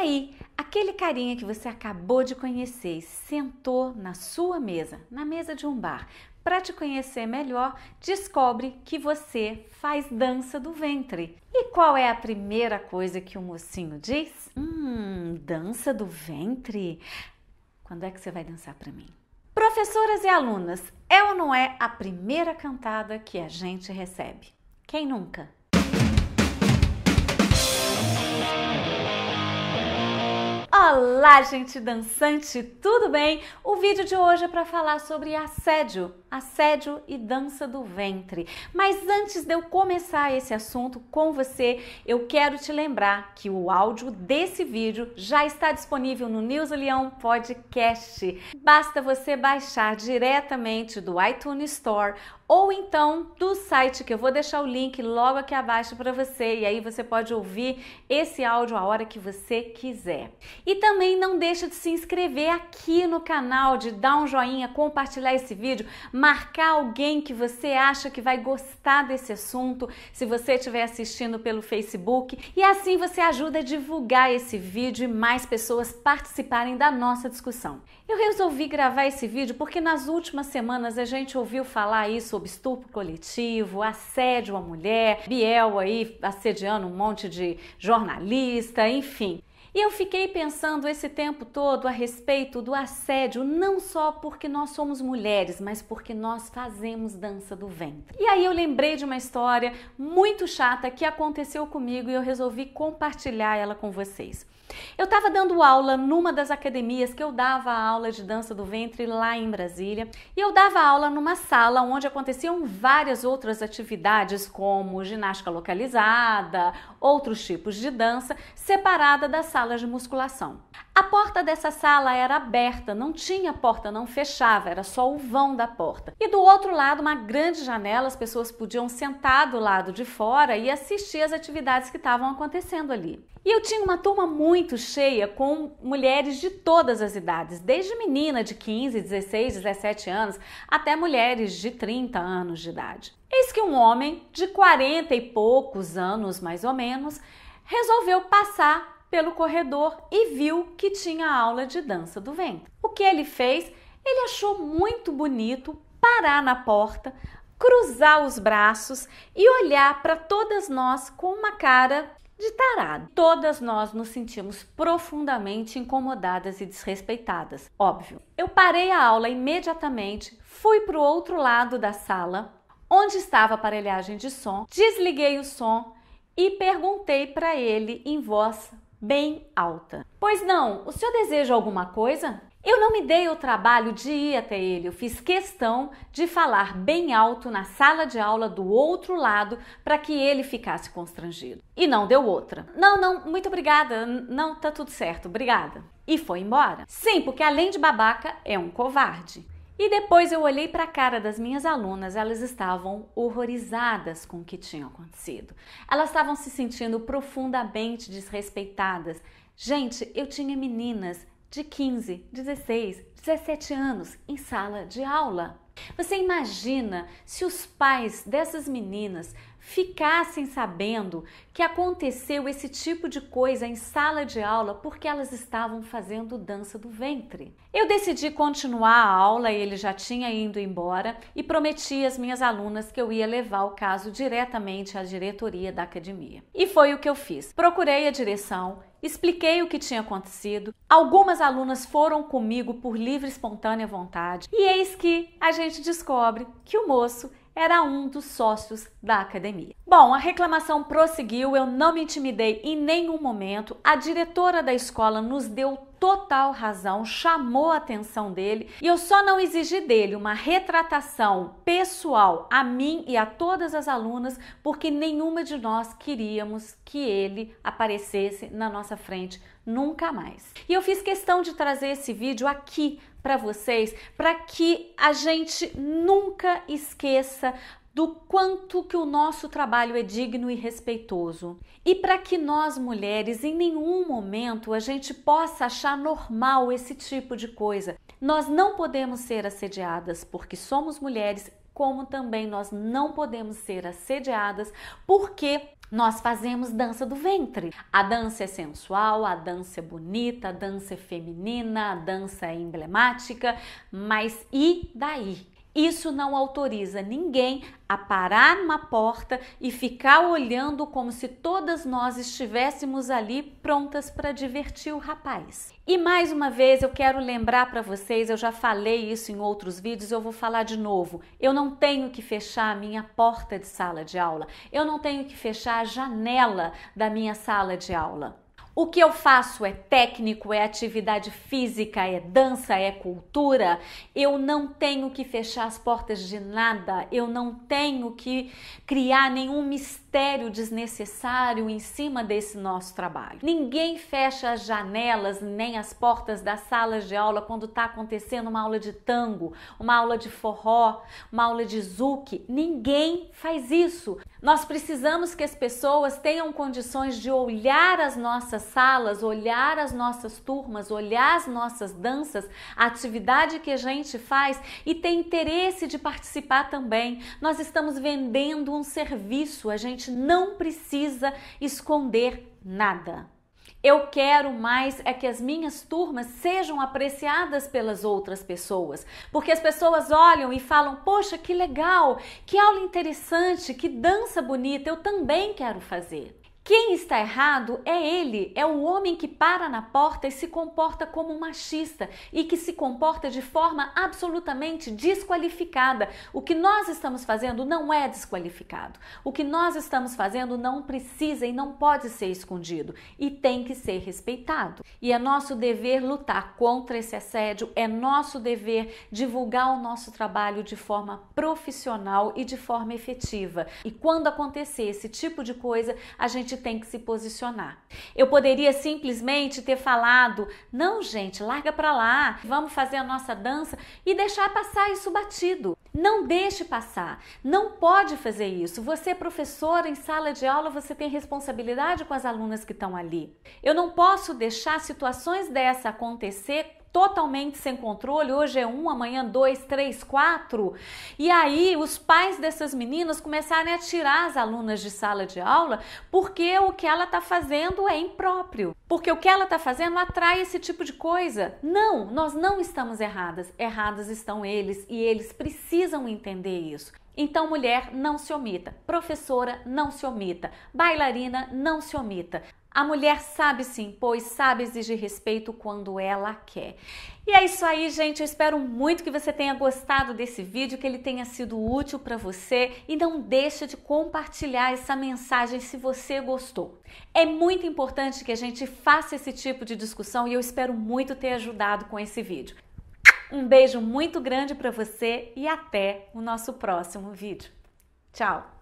Aí, aquele carinha que você acabou de conhecer e sentou na sua mesa, na mesa de um bar, para te conhecer melhor, descobre que você faz dança do ventre. E qual é a primeira coisa que o mocinho diz? Hum, dança do ventre? Quando é que você vai dançar para mim? Professoras e alunas, é ou não é a primeira cantada que a gente recebe? Quem nunca? Olá, gente dançante, tudo bem? O vídeo de hoje é para falar sobre assédio, assédio e dança do ventre. Mas antes de eu começar esse assunto com você, eu quero te lembrar que o áudio desse vídeo já está disponível no News Leão Podcast. Basta você baixar diretamente do iTunes Store ou então do site que eu vou deixar o link logo aqui abaixo para você e aí você pode ouvir esse áudio a hora que você quiser. E também não deixa de se inscrever aqui no canal, de dar um joinha, compartilhar esse vídeo, marcar alguém que você acha que vai gostar desse assunto, se você estiver assistindo pelo Facebook. E assim você ajuda a divulgar esse vídeo e mais pessoas participarem da nossa discussão. Eu resolvi gravar esse vídeo porque nas últimas semanas a gente ouviu falar aí sobre estupro coletivo, assédio à mulher, Biel aí assediando um monte de jornalista, enfim. E eu fiquei pensando esse tempo todo a respeito do assédio, não só porque nós somos mulheres, mas porque nós fazemos dança do ventre. E aí eu lembrei de uma história muito chata que aconteceu comigo e eu resolvi compartilhar ela com vocês. Eu estava dando aula numa das academias que eu dava aula de dança do ventre lá em Brasília, e eu dava aula numa sala onde aconteciam várias outras atividades, como ginástica localizada, outros tipos de dança, separada da sala sala de musculação. A porta dessa sala era aberta, não tinha porta, não fechava, era só o vão da porta. E do outro lado, uma grande janela, as pessoas podiam sentar do lado de fora e assistir as atividades que estavam acontecendo ali. E eu tinha uma turma muito cheia com mulheres de todas as idades, desde menina de 15, 16, 17 anos, até mulheres de 30 anos de idade. Eis que um homem de 40 e poucos anos, mais ou menos, resolveu passar pelo corredor e viu que tinha aula de dança do vento. O que ele fez? Ele achou muito bonito parar na porta, cruzar os braços e olhar para todas nós com uma cara de tarado. Todas nós nos sentimos profundamente incomodadas e desrespeitadas, óbvio. Eu parei a aula imediatamente, fui para o outro lado da sala, onde estava a aparelhagem de som, desliguei o som e perguntei para ele em voz bem alta. Pois não, o senhor deseja alguma coisa? Eu não me dei o trabalho de ir até ele, eu fiz questão de falar bem alto na sala de aula do outro lado para que ele ficasse constrangido. E não deu outra. Não, não, muito obrigada, não, tá tudo certo, obrigada. E foi embora. Sim, porque além de babaca, é um covarde. E depois eu olhei para a cara das minhas alunas, elas estavam horrorizadas com o que tinha acontecido. Elas estavam se sentindo profundamente desrespeitadas. Gente, eu tinha meninas de 15, 16, 17 anos em sala de aula. Você imagina se os pais dessas meninas ficassem sabendo que aconteceu esse tipo de coisa em sala de aula porque elas estavam fazendo dança do ventre. Eu decidi continuar a aula, ele já tinha ido embora e prometi às minhas alunas que eu ia levar o caso diretamente à diretoria da academia. E foi o que eu fiz. Procurei a direção, expliquei o que tinha acontecido. Algumas alunas foram comigo por livre e espontânea vontade, e eis que a gente descobre que o moço era um dos sócios da academia. Bom, a reclamação prosseguiu, eu não me intimidei em nenhum momento. A diretora da escola nos deu total razão, chamou a atenção dele e eu só não exigi dele uma retratação pessoal a mim e a todas as alunas, porque nenhuma de nós queríamos que ele aparecesse na nossa frente nunca mais. E eu fiz questão de trazer esse vídeo aqui para vocês para que a gente nunca esqueça do quanto que o nosso trabalho é digno e respeitoso. E para que nós mulheres em nenhum momento a gente possa achar normal esse tipo de coisa. Nós não podemos ser assediadas porque somos mulheres, como também nós não podemos ser assediadas porque nós fazemos dança do ventre. A dança é sensual, a dança é bonita, a dança é feminina, a dança é emblemática, mas e daí? isso não autoriza ninguém a parar numa porta e ficar olhando como se todas nós estivéssemos ali prontas para divertir o rapaz. E mais uma vez eu quero lembrar para vocês, eu já falei isso em outros vídeos, eu vou falar de novo. Eu não tenho que fechar a minha porta de sala de aula. Eu não tenho que fechar a janela da minha sala de aula. O que eu faço é técnico, é atividade física, é dança, é cultura. Eu não tenho que fechar as portas de nada, eu não tenho que criar nenhum mistério desnecessário em cima desse nosso trabalho. Ninguém fecha as janelas nem as portas das salas de aula quando está acontecendo uma aula de tango, uma aula de forró, uma aula de zouk. Ninguém faz isso. Nós precisamos que as pessoas tenham condições de olhar as nossas salas, olhar as nossas turmas, olhar as nossas danças, a atividade que a gente faz e ter interesse de participar também. Nós estamos vendendo um serviço, a gente não precisa esconder nada. Eu quero mais é que as minhas turmas sejam apreciadas pelas outras pessoas, porque as pessoas olham e falam: "Poxa, que legal, que aula interessante, que dança bonita, eu também quero fazer". Quem está errado é ele, é o homem que para na porta e se comporta como um machista e que se comporta de forma absolutamente desqualificada. O que nós estamos fazendo não é desqualificado. O que nós estamos fazendo não precisa e não pode ser escondido e tem que ser respeitado. E é nosso dever lutar contra esse assédio, é nosso dever divulgar o nosso trabalho de forma profissional e de forma efetiva. E quando acontecer esse tipo de coisa, a gente tem que se posicionar. Eu poderia simplesmente ter falado: não, gente, larga para lá, vamos fazer a nossa dança e deixar passar isso batido. Não deixe passar, não pode fazer isso. Você é professora em sala de aula, você tem responsabilidade com as alunas que estão ali. Eu não posso deixar situações dessa acontecer totalmente sem controle. Hoje é um, amanhã dois, três, quatro. E aí os pais dessas meninas começaram a tirar as alunas de sala de aula porque o que ela está fazendo é impróprio. Porque o que ela está fazendo atrai esse tipo de coisa. Não, nós não estamos erradas. Erradas estão eles e eles precisam entender isso. Então, mulher, não se omita. Professora, não se omita. Bailarina, não se omita. A mulher sabe se impor e sabe exigir respeito quando ela quer. E é isso aí, gente. Eu espero muito que você tenha gostado desse vídeo, que ele tenha sido útil para você e não deixe de compartilhar essa mensagem se você gostou. É muito importante que a gente faça esse tipo de discussão e eu espero muito ter ajudado com esse vídeo. Um beijo muito grande para você e até o nosso próximo vídeo. Tchau.